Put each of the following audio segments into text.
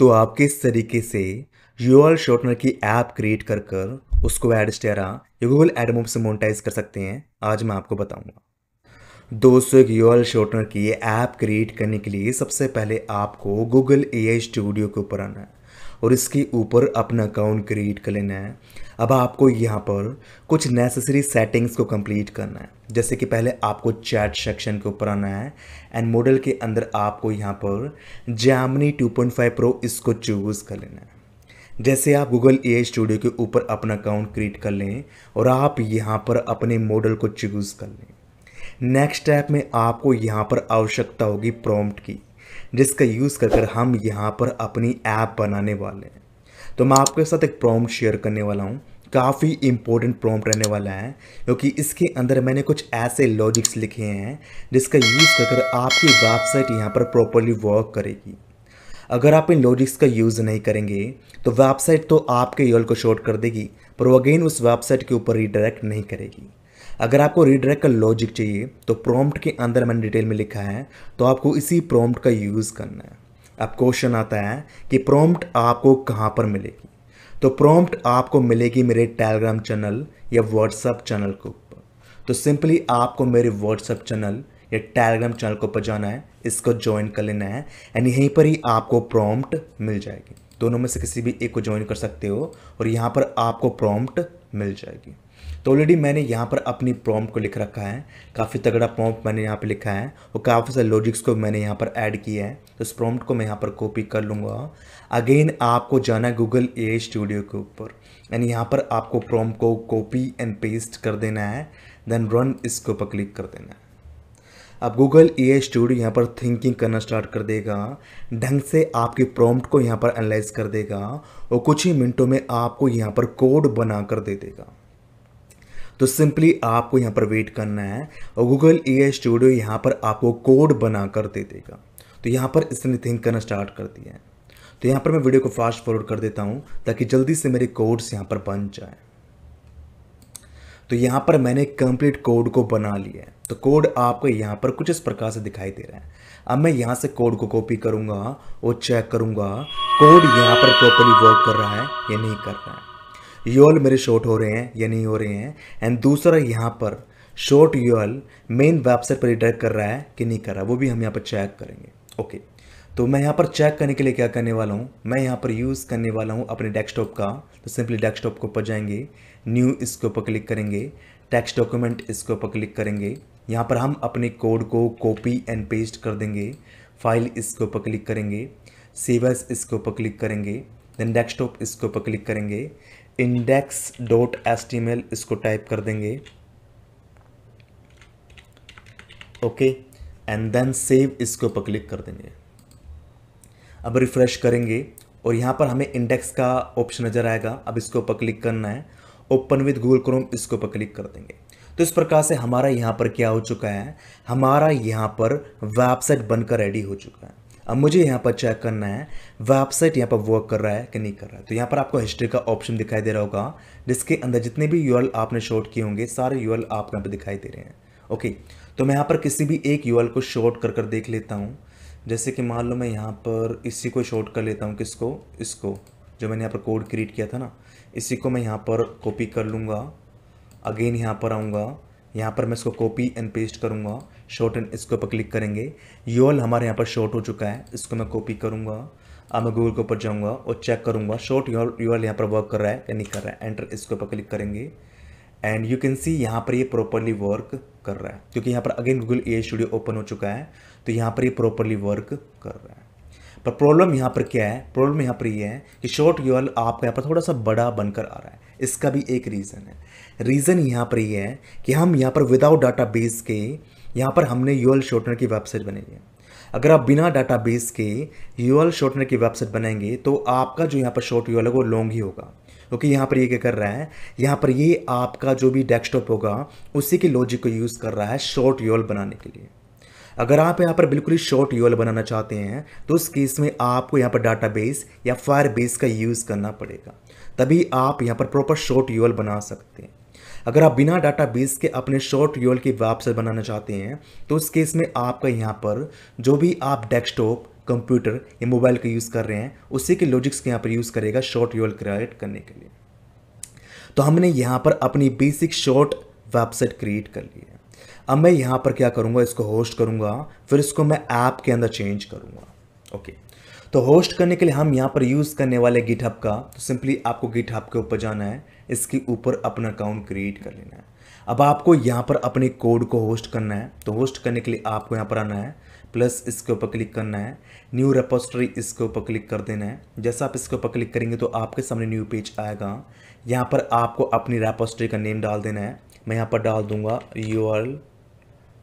तो आप किस तरीके से यूआर शॉर्टनर की ऐप क्रिएट कर कर उसको एड स्टेरा या गूगल एडमोब से मोनिटाइज कर सकते हैं आज मैं आपको बताऊंगा दोस्तों एक यूआर शॉर्टनर की ऐप क्रिएट करने के लिए सबसे पहले आपको गूगल ए स्टूडियो के ऊपर आना है और इसके ऊपर अपना अकाउंट क्रिएट कर लेना है अब आपको यहाँ पर कुछ नेसेसरी सेटिंग्स को कंप्लीट करना है जैसे कि पहले आपको चैट सेक्शन के ऊपर आना है एंड मॉडल के अंदर आपको यहाँ पर जैमनी 2.5 प्रो इसको चूज़ कर लेना है जैसे आप गूगल ए स्टूडियो के ऊपर अपना अकाउंट क्रिएट कर लें और आप यहाँ पर अपने मॉडल को चूज़ कर लें नेक्स्ट स्टेप में आपको यहाँ पर आवश्यकता होगी प्रॉम्प्ट की जिसका यूज़ कर कर हम यहाँ पर अपनी ऐप बनाने वाले हैं तो मैं आपके साथ एक प्रॉम्प्ट शेयर करने वाला हूँ काफ़ी इम्पोर्टेंट प्रॉम्प्ट रहने वाला है क्योंकि इसके अंदर मैंने कुछ ऐसे लॉजिक्स लिखे हैं जिसका यूज़ कर आपकी वेबसाइट यहाँ पर प्रॉपरली वर्क करेगी अगर आप इन लॉजिक्स का यूज़ नहीं करेंगे तो वेबसाइट तो आपके यूल को शॉर्ट कर देगी पर वो अगेन उस वेबसाइट के ऊपर रिडायरेक्ट नहीं करेगी अगर आपको रिडायरेक्ट का लॉजिक चाहिए तो प्रॉम्प्ट के अंदर मैंने डिटेल में लिखा है तो आपको इसी प्रॉम्प्ट का यूज़ करना है अब क्वेश्चन आता है कि प्रॉम्प्ट आपको कहाँ पर मिलेगी तो प्रॉम्प्ट आपको मिलेगी मेरे टेलीग्राम चैनल या व्हाट्सएप चैनल के ऊपर तो सिंपली आपको मेरे व्हाट्सएप चैनल या टेलीग्राम चैनल के ऊपर जाना है इसको ज्वाइन कर लेना है एंड यहीं पर ही आपको प्रॉम्प्ट मिल जाएगी दोनों में से किसी भी एक को ज्वाइन कर सकते हो और यहाँ पर आपको प्रॉम्प्ट मिल जाएगी तो ऑलरेडी मैंने यहाँ पर अपनी प्रॉम को लिख रखा है काफ़ी तगड़ा प्रॉम्प मैंने यहाँ पर लिखा है और काफ़ी सारे लॉजिक्स को मैंने यहाँ पर ऐड किया है तो इस प्रॉम्प्ट को मैं यहाँ पर कॉपी कर लूँगा अगेन आपको जाना गूगल ए स्टूडियो के ऊपर एंड यहाँ पर आपको प्रॉम्प्ट को कॉपी एंड पेस्ट कर देना है देन रन इसके ऊपर क्लिक कर देना है अब गूगल ए स्टूडियो यहाँ पर थिंकिंग करना स्टार्ट कर देगा ढंग से आपके प्रॉम्प्ट को यहाँ पर एनालाइज कर देगा और कुछ ही मिनटों में आपको यहाँ पर कोड बना कर दे देगा तो सिंपली आपको यहाँ पर वेट करना है और गूगल ए स्टूडियो यहाँ पर आपको कोड बना कर दे देगा तो यहाँ पर इसने थिंक करना स्टार्ट कर दिया है तो यहाँ पर मैं वीडियो को फास्ट फॉरवर्ड कर देता हूँ ताकि जल्दी से मेरे कोड्स यहाँ पर बन जाएँ तो यहाँ पर मैंने कंप्लीट कोड को बना लिया है तो कोड आपको यहाँ पर कुछ इस प्रकार से दिखाई दे रहा है अब मैं यहाँ से कोड को कॉपी करूँगा और चेक करूँगा कोड यहाँ पर प्रॉपरली वर्क कर रहा है या नहीं कर रहा है यूएल मेरे शॉर्ट हो रहे हैं या नहीं हो रहे हैं एंड दूसरा यहाँ पर शॉर्ट यूएल मेन वेबसाइट पर रिडर कर रहा है कि नहीं कर रहा वो भी हम यहाँ पर चेक करेंगे ओके okay. तो मैं यहाँ पर चेक करने के लिए क्या करने वाला हूँ मैं यहाँ पर यूज़ करने वाला हूँ अपने डेस्कटॉप का तो सिंपली डेस्कटॉप के ऊपर जाएंगे न्यू इसके ऊपर क्लिक करेंगे टेक्स्ट डॉक्यूमेंट इसके ऊपर क्लिक करेंगे यहाँ पर हम अपने कोड को कॉपी एंड पेस्ट कर देंगे फाइल इसके ऊपर क्लिक करेंगे सेवर्स इसके ऊपर क्लिक करेंगे देन डेस्कटॉप इसके ऊपर क्लिक करेंगे इंडेक्स डॉट एस इसको टाइप कर देंगे ओके एंड देन सेव इसके ऊपर क्लिक कर देंगे अब रिफ़्रेश करेंगे और यहाँ पर हमें इंडेक्स का ऑप्शन नज़र आएगा अब इसके ऊपर क्लिक करना है ओपन विद गूगल क्रोम इसके ऊपर क्लिक कर देंगे तो इस प्रकार से हमारा यहाँ पर क्या हो चुका है हमारा यहाँ पर वेबसाइट बनकर रेडी हो चुका है अब मुझे यहाँ पर चेक करना है वेबसाइट यहाँ पर वर्क कर रहा है कि नहीं कर रहा है तो यहाँ पर आपको हिस्ट्री का ऑप्शन दिखाई दे रहा होगा जिसके अंदर जितने भी यूएल आपने शॉर्ट किए होंगे सारे यूएल आप यहाँ पर दिखाई दे रहे हैं ओके तो मैं यहाँ पर किसी भी एक यूएल को शॉर्ट कर कर देख लेता हूँ जैसे कि मान लो मैं यहाँ पर इसी को शॉर्ट कर लेता हूँ किसको इसको जो मैंने यहाँ पर कोड क्रिएट किया था ना इसी को मैं यहाँ पर कॉपी कर लूँगा अगेन यहाँ पर आऊँगा यहाँ पर मैं इसको कॉपी एंड पेस्ट करूँगा शॉर्ट एंड इसके ऊपर क्लिक करेंगे यूएल हमारे यहाँ पर शॉर्ट हो चुका है इसको मैं कॉपी करूँगा अब मैं गूगल के ऊपर जाऊँगा और चेक करूँगा शॉर्ट यूल यूएल यहाँ पर वर्क कर रहा है या नहीं कर रहा है एंटर इसके ऊपर क्लिक करेंगे एंड यू कैन सी यहाँ पर ये प्रॉपरली वर्क कर रहा है क्योंकि यहाँ पर again Google A studio open हो चुका है तो यहाँ पर ये प्रॉपरली वर्क कर रहा है पर प्रॉब्लम यहाँ पर क्या है प्रॉब्लम यहाँ पर ये है कि शॉर्ट यूएल आपका यहाँ पर थोड़ा सा बड़ा बनकर आ रहा है इसका भी एक रीज़न है रीज़न यहाँ पर ये है कि हम यहाँ पर विदाउट डाटा बेस के यहाँ पर हमने यूएल शॉर्टनर की वेबसाइट बनाई है अगर आप बिना डाटा बेस के यूएल शॉर्टनर की वेबसाइट बनाएंगे तो आपका जो यहाँ पर शॉर्ट यूएल है वो लॉन्ग ही होगा क्योंकि तो यहाँ पर ये क्या कर रहा है यहाँ पर ये आपका जो भी डेस्कटॉप होगा उसी के लॉजिक को यूज़ कर रहा है शॉर्ट यूएल बनाने के लिए अगर आप यहाँ पर बिल्कुल ही शॉर्ट यूएल बनाना चाहते हैं तो उस केस में आपको यहाँ पर डाटाबेस या बेस का यूज़ करना पड़ेगा तभी आप यहाँ पर प्रॉपर शॉर्ट यूएल बना सकते हैं अगर आप बिना डाटा बेस के अपने शॉर्ट यूएल की वेबसाइट बनाना चाहते हैं तो उस केस में आपका यहाँ पर जो भी आप डेस्कटॉप कंप्यूटर या मोबाइल का यूज़ कर रहे हैं उसी के लॉजिक्स के यहाँ पर यूज़ करेगा शॉर्ट यूएल क्रिएट करने के लिए तो हमने यहाँ पर अपनी बेसिक शॉर्ट वेबसाइट क्रिएट कर ली है अब मैं यहाँ पर क्या करूँगा इसको होस्ट करूँगा फिर इसको मैं ऐप के अंदर चेंज करूँगा ओके तो होस्ट करने के लिए हम यहाँ पर यूज़ करने वाले गिटहब का तो सिंपली आपको गिटहब के ऊपर जाना है इसके ऊपर अपना अकाउंट क्रिएट कर लेना है अब आपको यहाँ पर अपने कोड को होस्ट करना है तो होस्ट करने के लिए आपको यहाँ पर आना है प्लस इसके ऊपर क्लिक करना है न्यू रेपोस्टरी इसके ऊपर क्लिक कर देना है जैसा आप इसके ऊपर क्लिक करेंगे तो आपके सामने न्यू पेज आएगा यहाँ पर आपको अपनी रेपोस्टरी का नेम डाल देना है मैं यहाँ पर डाल दूँगा यू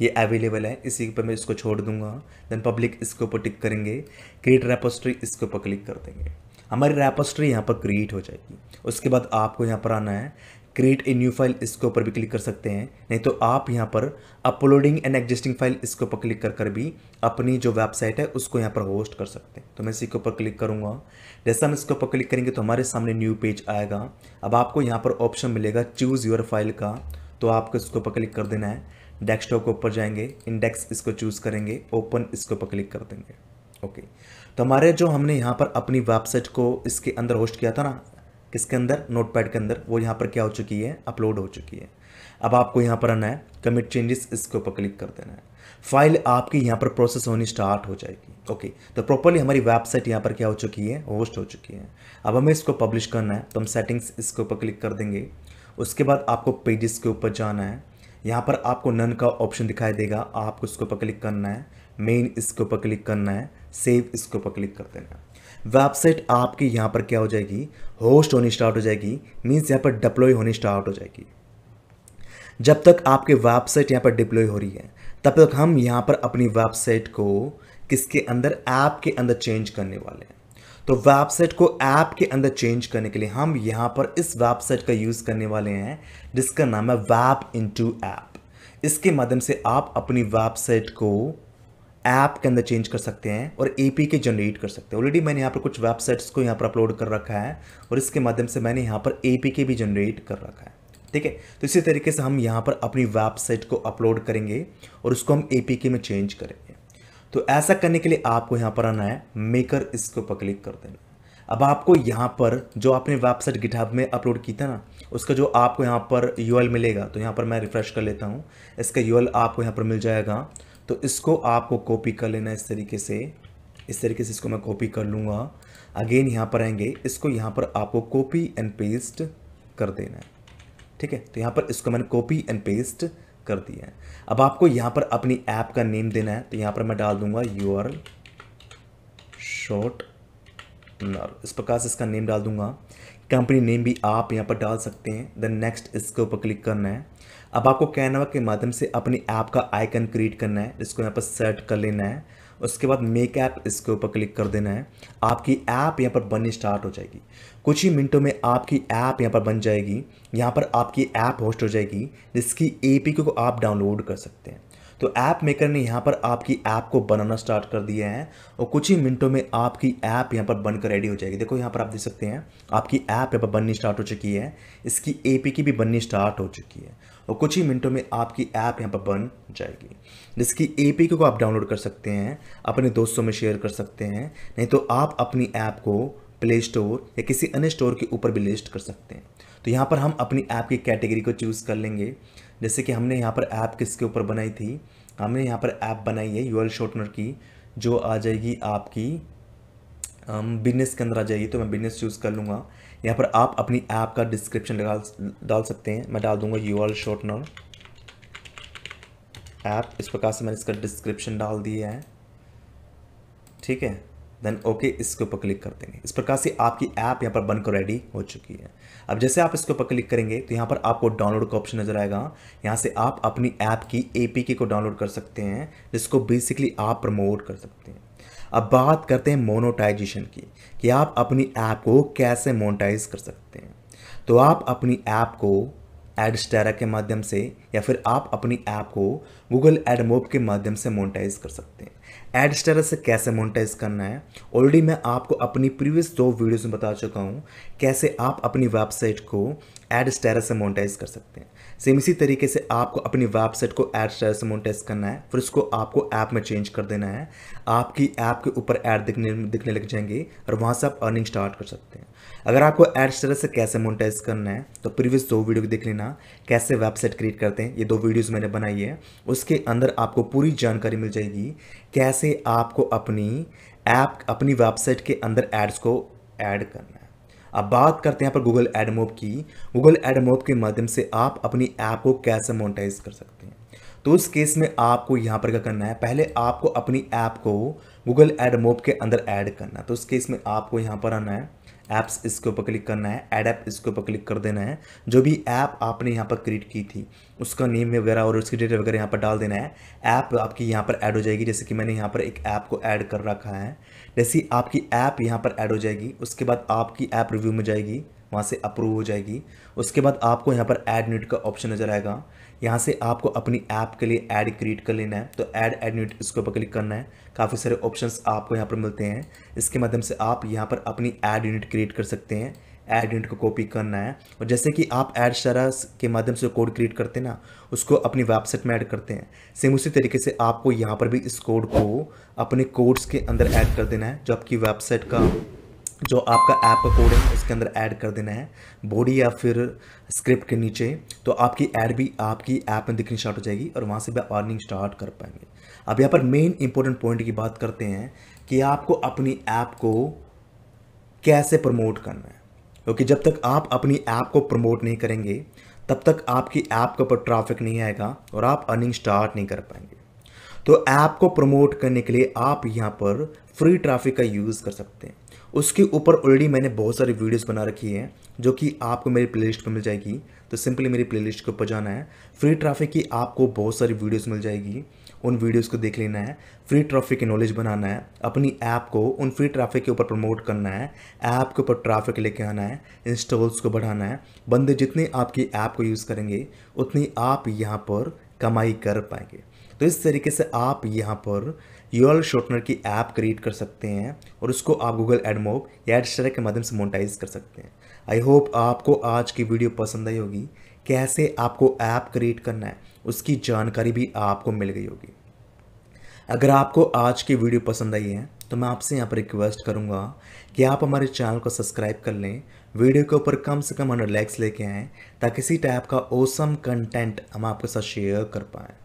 ये अवेलेबल है इसी पर मैं इसको छोड़ दूंगा देन पब्लिक इसके ऊपर टिक करेंगे क्रिएट रेपोस्ट्री इसके ऊपर क्लिक कर देंगे हमारी रेपोस्ट्री यहाँ पर क्रिएट हो जाएगी उसके बाद आपको यहाँ पर आना है क्रिएट ए न्यू फाइल इसके ऊपर भी क्लिक कर सकते हैं नहीं तो आप यहाँ पर अपलोडिंग एंड एग्जिस्टिंग फाइल इसके ऊपर क्लिक कर कर भी अपनी जो वेबसाइट है उसको यहाँ पर होस्ट कर सकते हैं तो मैं इसी के ऊपर क्लिक करूँगा जैसा हम इसके ऊपर क्लिक करेंगे तो हमारे सामने न्यू पेज आएगा अब आपको यहाँ पर ऑप्शन मिलेगा चूज़ योर फाइल का तो आपको इसके ऊपर क्लिक कर देना है डेस्कटॉप के ऊपर जाएंगे इंडेक्स इसको चूज़ करेंगे ओपन इसके ऊपर क्लिक कर देंगे ओके तो हमारे जो हमने यहाँ पर अपनी वेबसाइट को इसके अंदर होस्ट किया था ना किसके अंदर नोटपैड के अंदर वो यहाँ पर क्या हो चुकी है अपलोड हो चुकी है अब आपको यहाँ पर आना है कमिट चेंजेस इसके ऊपर क्लिक कर देना है फाइल आपकी यहाँ पर प्रोसेस होनी स्टार्ट हो जाएगी ओके तो प्रॉपरली हमारी वेबसाइट यहाँ पर क्या हो चुकी है होस्ट हो चुकी है अब हमें इसको पब्लिश करना है तो हम सेटिंग्स इसके ऊपर क्लिक कर देंगे उसके बाद आपको पेजेस के ऊपर जाना है यहाँ पर आपको नन का ऑप्शन दिखाई देगा आपको इसके ऊपर क्लिक करना है मेन इसके ऊपर क्लिक करना है सेव इसके ऊपर क्लिक कर देना वेबसाइट आपकी यहाँ पर क्या हो जाएगी होस्ट होनी स्टार्ट हो जाएगी मीन्स यहाँ पर डिप्लॉय होनी स्टार्ट हो जाएगी जब तक आपकी वेबसाइट यहाँ पर डिप्लॉय हो रही है तब तक हम यहाँ पर अपनी वेबसाइट को किसके अंदर ऐप के अंदर चेंज करने वाले हैं तो वेबसाइट को ऐप के अंदर चेंज करने के लिए हम यहाँ पर इस वेबसाइट का यूज़ करने वाले हैं जिसका नाम है वैप टू ऐप इसके माध्यम से आप अपनी वेबसाइट को ऐप के अंदर चेंज कर सकते हैं और ए के जनरेट कर सकते हैं ऑलरेडी मैंने यहाँ पर कुछ वेबसाइट्स को यहाँ पर अपलोड कर रखा है और इसके माध्यम से मैंने यहाँ पर ए के भी जनरेट कर रखा है ठीक है तो इसी तरीके से हम यहाँ पर अपनी वेबसाइट को अपलोड करेंगे और उसको हम ए में चेंज करें तो ऐसा करने के लिए आपको यहाँ पर आना है मेकर इसके ऊपर क्लिक कर देना अब आपको यहाँ पर जो आपने वेबसाइट गिटहब में अपलोड की था ना उसका जो आपको यहाँ पर यू मिलेगा तो यहाँ पर मैं रिफ़्रेश कर लेता हूँ इसका यू आपको यहाँ पर मिल जाएगा तो इसको आपको कॉपी कर लेना इस तरीके से इस तरीके से इसको मैं कॉपी कर लूँगा अगेन यहाँ पर आएंगे इसको यहाँ पर आपको कॉपी एंड पेस्ट कर देना है ठीक है तो यहाँ पर इसको मैंने कॉपी एंड पेस्ट कर दिया है अब आपको यहाँ पर अपनी ऐप का नेम देना है तो यहाँ पर मैं डाल दूंगा यू आर शॉर्ट नर इस प्रकार से इसका नेम डाल दूंगा कंपनी नेम भी आप यहाँ पर डाल सकते हैं देन नेक्स्ट इसके ऊपर क्लिक करना है अब आपको कैनवा के माध्यम से अपनी ऐप का आइकन क्रिएट करना है जिसको यहाँ पर सेट कर लेना है उसके बाद मेक ऐप इसके ऊपर क्लिक कर देना है आपकी ऐप यहाँ पर बननी स्टार्ट हो जाएगी कुछ ही मिनटों में आपकी ऐप यहाँ पर बन जाएगी यहाँ पर आपकी ऐप होस्ट हो जाएगी जिसकी ए को आप डाउनलोड कर सकते हैं तो ऐप मेकर ने यहाँ पर आपकी ऐप को बनाना स्टार्ट कर दिया है और कुछ ही मिनटों में आपकी ऐप यहाँ पर बनकर रेडी हो जाएगी देखो यहाँ पर आप देख सकते हैं आपकी ऐप यहाँ पर बननी स्टार्ट हो चुकी है इसकी ए की भी बननी स्टार्ट हो चुकी है और कुछ ही मिनटों में आपकी ऐप यहाँ पर बन जाएगी जिसकी ए को आप डाउनलोड कर सकते हैं अपने दोस्तों में शेयर कर सकते हैं नहीं तो आप अपनी ऐप को प्ले स्टोर या किसी अन्य स्टोर के ऊपर भी लिस्ट कर सकते हैं तो यहाँ पर हम अपनी ऐप की कैटेगरी को चूज़ कर लेंगे जैसे कि हमने यहाँ पर ऐप किसके ऊपर बनाई थी हमने यहाँ पर ऐप बनाई है यूएल शॉर्टनर की जो आ जाएगी आपकी बिजनेस के अंदर आ जाएगी तो मैं बिजनेस चूज़ कर लूँगा यहाँ पर आप अपनी ऐप का डिस्क्रिप्शन डाल डाल सकते हैं मैं डाल दूंगा U R shortener app इस प्रकार से मैंने इसका डिस्क्रिप्शन डाल दिया है ठीक है देन ओके इसके ऊपर क्लिक कर देंगे इस प्रकार से आपकी ऐप यहाँ पर बनकर रेडी हो चुकी है अब जैसे आप इसके ऊपर क्लिक करेंगे तो यहाँ पर आपको डाउनलोड का ऑप्शन नजर आएगा यहाँ से आप अपनी ऐप की ए को डाउनलोड कर सकते हैं जिसको बेसिकली आप प्रमोट कर सकते हैं अब बात करते हैं मोनोटाइजेशन की कि आप अपनी ऐप को कैसे मोनोटाइज कर सकते हैं तो आप अपनी ऐप को एड स्टेरा के माध्यम से या फिर आप अपनी ऐप को गूगल एड मोब के माध्यम से मोनिटाइज कर सकते हैं एड स्टेरा से कैसे मोनिटाइज करना है ऑलरेडी मैं आपको अपनी प्रीवियस दो वीडियोस में बता चुका हूँ कैसे आप अपनी वेबसाइट को एड स्टेरा से मोनिटाइज कर सकते हैं सेम इसी तरीके से आपको अपनी वेबसाइट को एड से मोनिटाइज करना है फिर उसको आपको ऐप में चेंज कर देना है आपकी ऐप के ऊपर ऐड दिखने दिखने लग जाएंगे और वहाँ से आप अर्निंग स्टार्ट कर सकते हैं अगर आपको एड स्टाइल से कैसे मोनिटाइज करना है तो प्रीवियस दो वीडियो देख लेना कैसे वेबसाइट क्रिएट करते हैं ये दो वीडियोज मैंने बनाई है उसके अंदर आपको पूरी जानकारी मिल जाएगी कैसे आपको अपनी ऐप अपनी वेबसाइट के अंदर एड्स को ऐड करना है अब बात करते हैं पर गूगल एडमोब की गूगल एडमोब के माध्यम से आप अपनी ऐप को कैसे मोनिटाइज कर सकते हैं तो उस केस में आपको यहाँ पर क्या करना है पहले आपको अपनी ऐप को गूगल एडमोब के अंदर ऐड करना है तो उस केस में आपको यहाँ पर आना है ऐप्स इसके ऊपर क्लिक करना है एड ऐप इसके ऊपर क्लिक कर देना है जो भी ऐप आपने यहाँ पर क्रिएट की थी उसका नेम वगैरह और उसकी डेटा वगैरह यहाँ पर डाल देना है ऐप आपकी यहाँ पर ऐड हो जाएगी जैसे कि मैंने यहाँ पर एक ऐप को ऐड कर रखा है जैसे आपकी ऐप यहाँ पर ऐड हो जाएगी उसके बाद आपकी ऐप रिव्यू में जाएगी वहाँ से अप्रूव हो जाएगी उसके बाद आपको यहाँ पर एड न्यूट का ऑप्शन नज़र आएगा यहाँ से आपको अपनी ऐप के लिए ऐड क्रिएट कर लेना है तो ऐड एडमिट इसके ऊपर क्लिक करना है काफ़ी सारे ऑप्शंस आपको यहाँ पर मिलते हैं इसके माध्यम से आप यहाँ पर अपनी ऐड यूनिट क्रिएट कर सकते हैं ऐड यूनिट को कॉपी करना है और जैसे कि आप ऐड शरा के माध्यम से कोड क्रिएट करते हैं ना उसको अपनी वेबसाइट में ऐड करते हैं सेम उसी तरीके से आपको यहाँ पर भी इस कोड को अपने कोड्स के अंदर ऐड कर देना है जो आपकी वेबसाइट का जो आपका ऐप का कोड है उसके अंदर ऐड कर देना है बॉडी या फिर स्क्रिप्ट के नीचे तो आपकी ऐड भी आपकी ऐप में दिखनी स्टार्ट हो जाएगी और वहाँ से भी अर्निंग स्टार्ट कर पाएंगे अब यहाँ पर मेन इंपॉर्टेंट पॉइंट की बात करते हैं कि आपको अपनी ऐप को कैसे प्रमोट करना है क्योंकि जब तक आप अपनी ऐप को प्रमोट नहीं करेंगे तब तक आपकी ऐप के ऊपर ट्रैफिक नहीं आएगा और आप अर्निंग स्टार्ट नहीं कर पाएंगे तो ऐप को प्रमोट करने के लिए आप यहाँ पर फ्री ट्रैफिक का यूज़ कर सकते हैं उसके ऊपर ऑलरेडी मैंने बहुत सारी वीडियोस बना रखी हैं जो कि आपको मेरी प्लेलिस्ट पर मिल जाएगी तो सिंपली मेरी प्लेलिस्ट के ऊपर जाना है फ्री ट्रैफिक की आपको बहुत सारी वीडियोस मिल जाएगी उन वीडियोस को देख लेना है फ्री ट्रैफिक की नॉलेज बनाना है अपनी ऐप को उन फ्री ट्रैफिक के ऊपर प्रमोट करना है ऐप के ऊपर ट्रैफिक लेके आना है इंस्टॉल्स को बढ़ाना है बंदे जितने आपकी ऐप को यूज़ करेंगे उतनी आप यहाँ पर कमाई कर पाएंगे तो इस तरीके से आप यहाँ पर यूआर e शॉर्टनर की ऐप क्रिएट कर सकते हैं और उसको आप गूगल एडमोब या एडस्टर के माध्यम से मोनिटाइज कर सकते हैं आई होप आपको आज की वीडियो पसंद आई होगी कैसे आपको ऐप क्रिएट करना है उसकी जानकारी भी आपको मिल गई होगी अगर आपको आज की वीडियो पसंद आई है तो मैं आपसे यहाँ पर रिक्वेस्ट करूँगा कि आप हमारे चैनल को सब्सक्राइब कर लें वीडियो के ऊपर कम से कम हंड्रेड लाइक्स लेके आएँ ताकि इसी टाइप का ओसम कंटेंट हम आपके साथ शेयर कर पाएँ